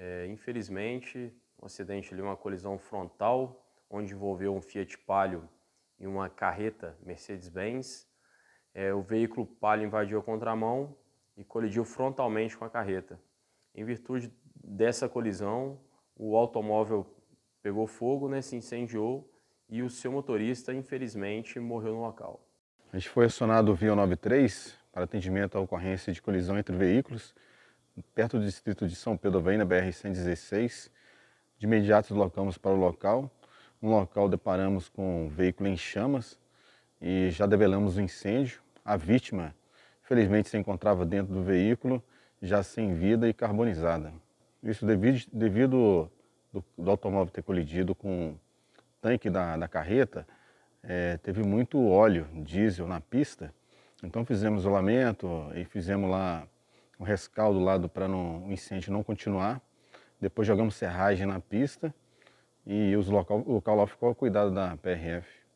É, infelizmente, um acidente ali, uma colisão frontal, onde envolveu um Fiat Palio e uma carreta Mercedes-Benz. É, o veículo Palio invadiu a contramão e colidiu frontalmente com a carreta. Em virtude dessa colisão, o automóvel pegou fogo, né, se incendiou e o seu motorista, infelizmente, morreu no local. A gente foi acionado via 93 para atendimento à ocorrência de colisão entre veículos perto do distrito de São Pedro Vem, na BR-116. De imediato deslocamos para o local. No local deparamos com um veículo em chamas e já develamos o incêndio. A vítima, felizmente, se encontrava dentro do veículo, já sem vida e carbonizada. Isso devido, devido do, do automóvel ter colidido com o tanque da, da carreta, é, teve muito óleo diesel na pista. Então fizemos isolamento e fizemos lá um rescaldo do lado para o incêndio não continuar. Depois jogamos serragem na pista e os local, o local lá ficou a cuidado da PRF.